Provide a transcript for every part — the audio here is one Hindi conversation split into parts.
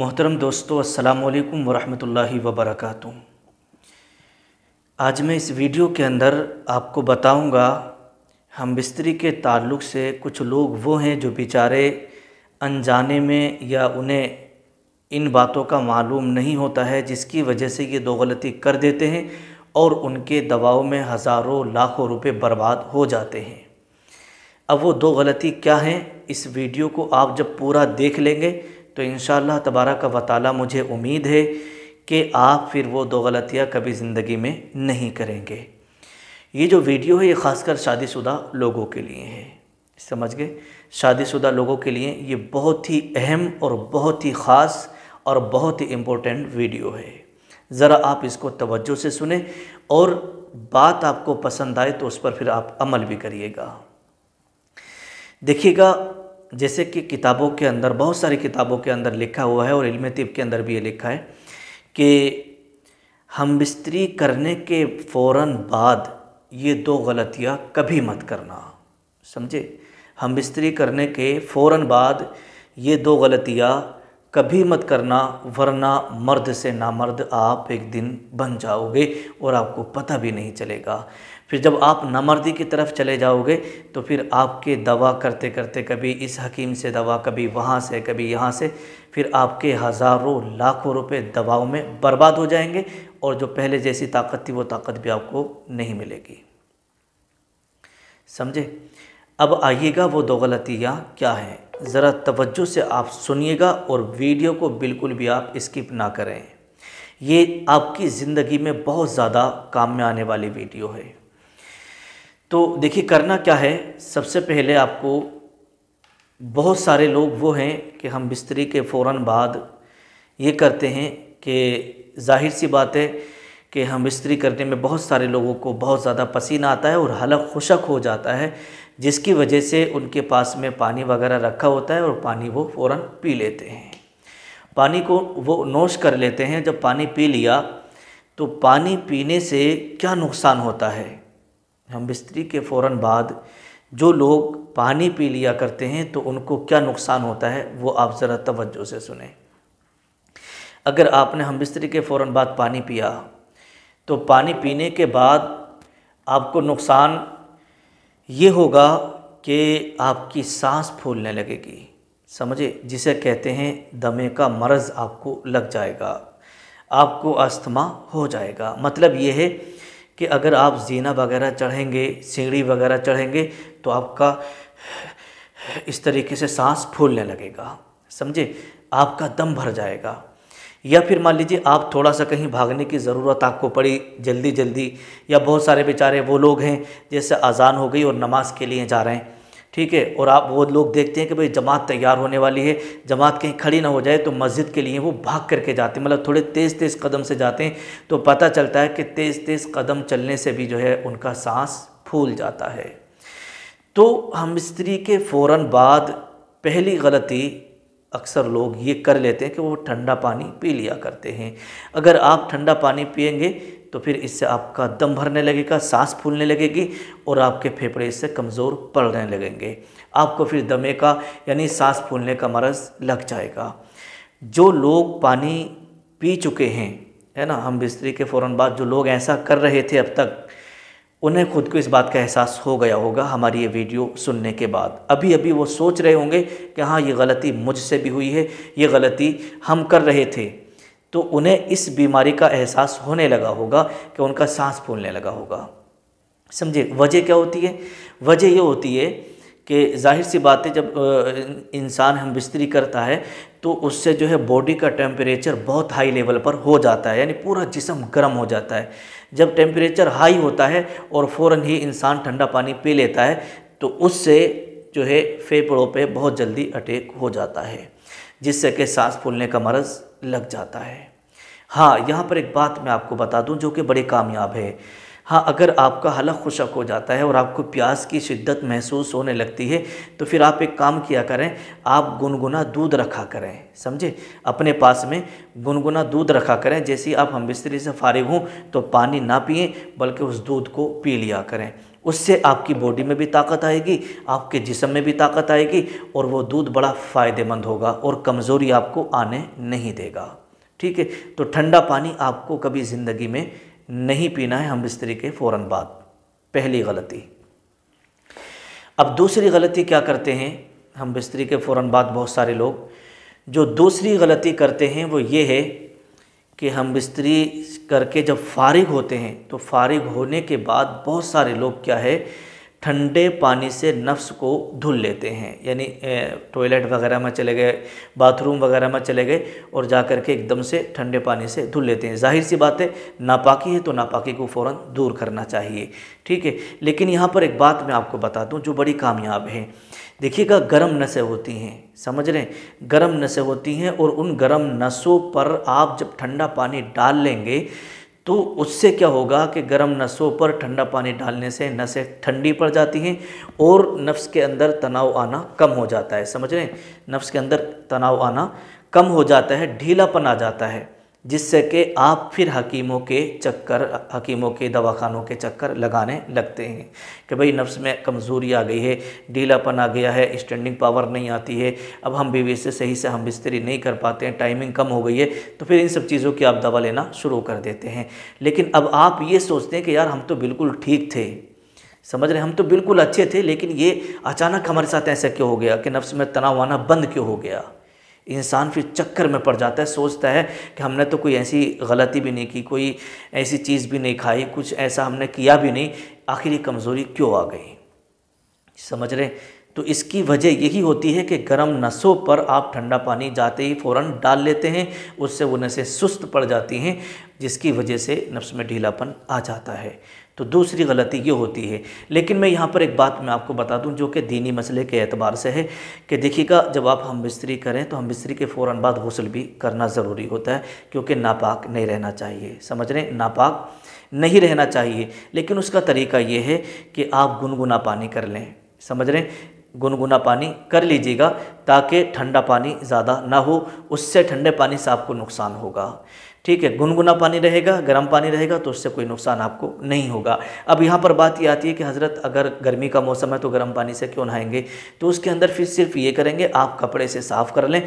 मोहतरम दोस्तों असलकम वरहमल वबरक आज मैं इस वीडियो के अंदर आपको बताऊंगा हम बिस्तरी के ताल्लुक से कुछ लोग वो हैं जो बेचारे अनजाने में या उन्हें इन बातों का मालूम नहीं होता है जिसकी वजह से ये दो गलती कर देते हैं और उनके दबाव में हज़ारों लाखों रुपए बर्बाद हो जाते हैं अब वो दो गलती क्या हैं इस वीडियो को आप जब पूरा देख लेंगे तो इन तबारा का वाली मुझे उम्मीद है कि आप फिर वो दो गलतियाँ कभी ज़िंदगी में नहीं करेंगे ये जो वीडियो है ये ख़ासकर शादीशुदा लोगों के लिए है समझ गए शादीशुदा लोगों के लिए ये बहुत ही अहम और बहुत ही ख़ास और बहुत ही इम्पोर्टेंट वीडियो है ज़रा आप इसको तवज्जो से सुने और बात आपको पसंद आए तो उस पर फिर आप अमल भी करिएगा देखिएगा जैसे कि किताबों के अंदर बहुत सारी किताबों के अंदर लिखा हुआ है और इल्म तिब के अंदर भी ये लिखा है कि हम बिस्तरी करने के फ़ौर बाद ये दो गलतियाँ कभी मत करना समझे हम बिस्तरी करने के फ़ौर बाद ये दो गलतियाँ कभी मत करना वरना मर्द से ना मर्द आप एक दिन बन जाओगे और आपको पता भी नहीं चलेगा फिर जब आप नामर्दी की तरफ चले जाओगे तो फिर आपके दवा करते करते कभी इस हकीम से दवा कभी वहाँ से कभी यहाँ से फिर आपके हज़ारों लाखों रुपए दवाओं में बर्बाद हो जाएंगे और जो पहले जैसी ताकत थी वो ताकत भी आपको नहीं मिलेगी समझे अब आइएगा वो दो गलतियाँ क्या हैं ज़रा तवज्जो से आप सुनिएगा और वीडियो को बिल्कुल भी आप स्किप ना करें ये आपकी ज़िंदगी में बहुत ज़्यादा काम में आने वाली वीडियो है तो देखिए करना क्या है सबसे पहले आपको बहुत सारे लोग वो हैं कि हम बिस्तरी के फ़ौर बाद ये करते हैं कि जाहिर सी बात है कि हम इस्त्री करने में बहुत सारे लोगों को बहुत ज़्यादा पसीना आता है और हलक खुशक हो जाता है जिसकी वजह से उनके पास में पानी वगैरह रखा होता है और पानी वो फ़ौर पी लेते हैं पानी को वो नोश कर लेते हैं जब पानी पी लिया तो पानी पीने से क्या नुकसान होता है हम बिस्तरी के फ़ौर बाद जो लोग पानी पी लिया करते हैं तो उनको क्या नुकसान होता है वो आप ज़रा तवज्जो से सुने अगर आपने हम बिस्तरी के फ़ौर बाद पानी पिया तो पानी पीने के बाद आपको नुकसान ये होगा कि आपकी सांस फूलने लगेगी समझे जिसे कहते हैं दमे का मर्ज़ आपको लग जाएगा आपको अस्थमा हो जाएगा मतलब ये है कि अगर आप जीना वगैरह चढ़ेंगे सीढ़ी वगैरह चढ़ेंगे तो आपका इस तरीके से सांस फूलने लगेगा समझे आपका दम भर जाएगा या फिर मान लीजिए आप थोड़ा सा कहीं भागने की ज़रूरत आपको पड़ी जल्दी जल्दी या बहुत सारे बेचारे वो लोग हैं जैसे अजान हो गई और नमाज के लिए जा रहे हैं ठीक है और आप वो लोग देखते हैं कि भाई जमात तैयार होने वाली है जमात कहीं खड़ी ना हो जाए तो मस्जिद के लिए वो भाग करके जाते हैं मतलब थोड़े तेज़ तेज़ कदम से जाते हैं तो पता चलता है कि तेज़ तेज़ कदम चलने से भी जो है उनका सांस फूल जाता है तो हम स्त्री के फ़ौर बाद पहली गलती अक्सर लोग ये कर लेते हैं कि वो ठंडा पानी पी लिया करते हैं अगर आप ठंडा पानी पियेंगे तो फिर इससे आपका दम भरने लगेगा सांस फूलने लगेगी और आपके फेफड़े इससे कमज़ोर पड़ने लगेंगे आपको फिर दमे का यानी सांस फूलने का मरज लग जाएगा जो लोग पानी पी चुके हैं है ना हम बिस्तरी के फ़ौर बाद जो लोग ऐसा कर रहे थे अब तक उन्हें खुद को इस बात का एहसास हो गया होगा हमारी ये वीडियो सुनने के बाद अभी अभी वो सोच रहे होंगे कि हाँ ये गलती मुझसे भी हुई है ये गलती हम कर रहे थे तो उन्हें इस बीमारी का एहसास होने लगा होगा कि उनका सांस फूलने लगा होगा समझे वजह क्या होती है वजह ये होती है कि जाहिर सी बात है जब इंसान हम बिस्तरी करता है तो उससे जो है बॉडी का टेम्परेचर बहुत हाई लेवल पर हो जाता है यानी पूरा जिसम गर्म हो जाता है जब टेम्परेचर हाई होता है और फ़ौर ही इंसान ठंडा पानी पी लेता है तो उससे जो है फेफड़ों पे बहुत जल्दी अटैक हो जाता है जिससे कि सांस फूलने का मरज लग जाता है हाँ यहाँ पर एक बात मैं आपको बता दूँ जो कि बड़े कामयाब है हाँ अगर आपका हलक खुशक हो जाता है और आपको प्यास की शिद्दत महसूस होने लगती है तो फिर आप एक काम किया करें आप गुनगुना दूध रखा करें समझे अपने पास में गुनगुना दूध रखा करें जैसे आप हम बिस्तरी से फारिग हों तो पानी ना पिए बल्कि उस दूध को पी लिया करें उससे आपकी बॉडी में भी ताकत आएगी आपके जिसम में भी ताकत आएगी और वो दूध बड़ा फ़ायदेमंद होगा और कमज़ोरी आपको आने नहीं देगा ठीक है तो ठंडा पानी आपको कभी ज़िंदगी में नहीं पीना है हम बिस्तरी के फ़ौर बाद पहली गलती अब दूसरी गलती क्या करते हैं हम बिस्तरी के फ़ौर बाद बहुत सारे लोग जो दूसरी गलती करते हैं वो ये है कि हम बिस्तरी करके जब फारिग होते हैं तो फारिग होने के बाद बहुत सारे लोग क्या है ठंडे पानी से नफ्स को धुल लेते हैं यानी टॉयलेट वगैरह में चले गए बाथरूम वगैरह में चले गए और जा कर के एकदम से ठंडे पानी से धुल लेते हैं जाहिर सी बात है नापाकी है तो नापाकी को फ़ौर दूर करना चाहिए ठीक है लेकिन यहाँ पर एक बात मैं आपको बता दूँ जो बड़ी कामयाब है देखिएगा गर्म नसें होती हैं समझ रहे हैं गर्म नसें होती हैं और उन गर्म नसों पर आप जब ठंडा पानी डाल लेंगे तो उससे क्या होगा कि गर्म नसों पर ठंडा पानी डालने से नसें ठंडी पड़ जाती हैं और नफ्स के अंदर तनाव आना कम हो जाता है समझ रहे हैं नफ्स के अंदर तनाव आना कम हो जाता है ढीलापन आ जाता है जिससे कि आप फिर हकीमों के चक्कर हकीमों के दवाखानों के चक्कर लगाने लगते हैं कि भाई नफ्स में कमज़ोरी आ गई है ढीलापन आ गया है स्टैंडिंग पावर नहीं आती है अब हम बीवी से सही से हम बिस्तरी नहीं कर पाते हैं टाइमिंग कम हो गई है तो फिर इन सब चीज़ों की आप दवा लेना शुरू कर देते हैं लेकिन अब आप ये सोचते हैं कि यार हम तो बिल्कुल ठीक थे समझ रहे हम तो बिल्कुल अच्छे थे लेकिन ये अचानक हमारे साथ ऐसा क्यों हो गया कि नफ्स में तनाव आना बंद क्यों हो गया इंसान फिर चक्कर में पड़ जाता है सोचता है कि हमने तो कोई ऐसी गलती भी नहीं की कोई ऐसी चीज़ भी नहीं खाई कुछ ऐसा हमने किया भी नहीं आखिर ये कमज़ोरी क्यों आ गई समझ रहे तो इसकी वजह यही होती है कि गर्म नसों पर आप ठंडा पानी जाते ही फ़ौर डाल लेते हैं उससे वो नसें सुस्त पड़ जाती हैं जिसकी वजह से नफ्स में ढीलापन आ जाता है तो दूसरी गलती ये होती है लेकिन मैं यहाँ पर एक बात मैं आपको बता दूँ जो कि दीनी मसले के एतबार से है कि देखिएगा जब आप हम बिस्तरी करें तो हम बिस्तरी के फ़ौर बाद गसल भी करना ज़रूरी होता है क्योंकि नापाक नहीं रहना चाहिए समझ रहे हैं नापाक नहीं रहना चाहिए लेकिन उसका तरीका ये है कि आप गुनगुना पानी कर लें समझ रहे हैं गुनगुना पानी कर लीजिएगा ताकि ठंडा पानी ज़्यादा ना हो उससे ठंडे पानी से आपको नुकसान होगा ठीक है गुनगुना पानी रहेगा गर्म पानी रहेगा तो उससे कोई नुकसान आपको नहीं होगा अब यहाँ पर बात ये आती है कि हज़रत अगर गर्मी का मौसम है तो गर्म पानी से क्यों नहाएंगे तो उसके अंदर फिर सिर्फ ये करेंगे आप कपड़े से साफ़ कर लें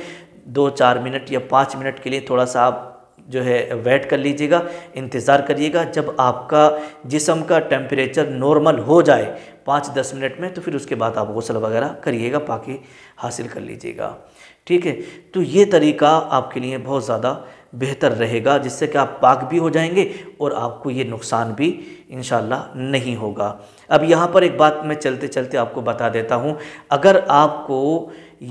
दो चार मिनट या पाँच मिनट के लिए थोड़ा सा आप जो है वेट कर लीजिएगा इंतज़ार करिएगा जब आपका जिसम का टेम्परेचर नॉर्मल हो जाए पाँच दस मिनट में तो फिर उसके बाद आप गसल वगैरह करिएगा पाकि हासिल कर लीजिएगा ठीक है तो ये तरीका आपके लिए बहुत ज़्यादा बेहतर रहेगा जिससे कि आप पाक भी हो जाएंगे और आपको ये नुकसान भी इन नहीं होगा अब यहाँ पर एक बात मैं चलते चलते आपको बता देता हूँ अगर आपको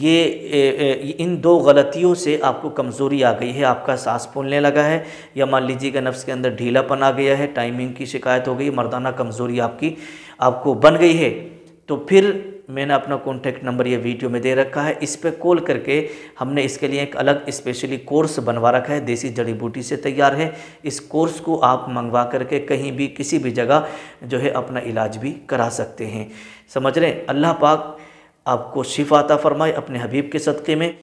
ये इन दो गलतियों से आपको कमज़ोरी आ गई है आपका सांस फूलने लगा है या मान लीजिए कि नफ्स के अंदर ढीलापन आ गया है टाइमिंग की शिकायत हो गई मर्दाना कमज़ोरी आपकी आपको बन गई है तो फिर मैंने अपना कॉन्टैक्ट नंबर ये वीडियो में दे रखा है इस पर कॉल करके हमने इसके लिए एक अलग स्पेशली कोर्स बनवा रखा है देसी जड़ी बूटी से तैयार है इस कोर्स को आप मंगवा करके कहीं भी किसी भी जगह जो है अपना इलाज भी करा सकते हैं समझ रहे अल्लाह पाक आपको शिफाता फरमाए अपने हबीब के सदक़े में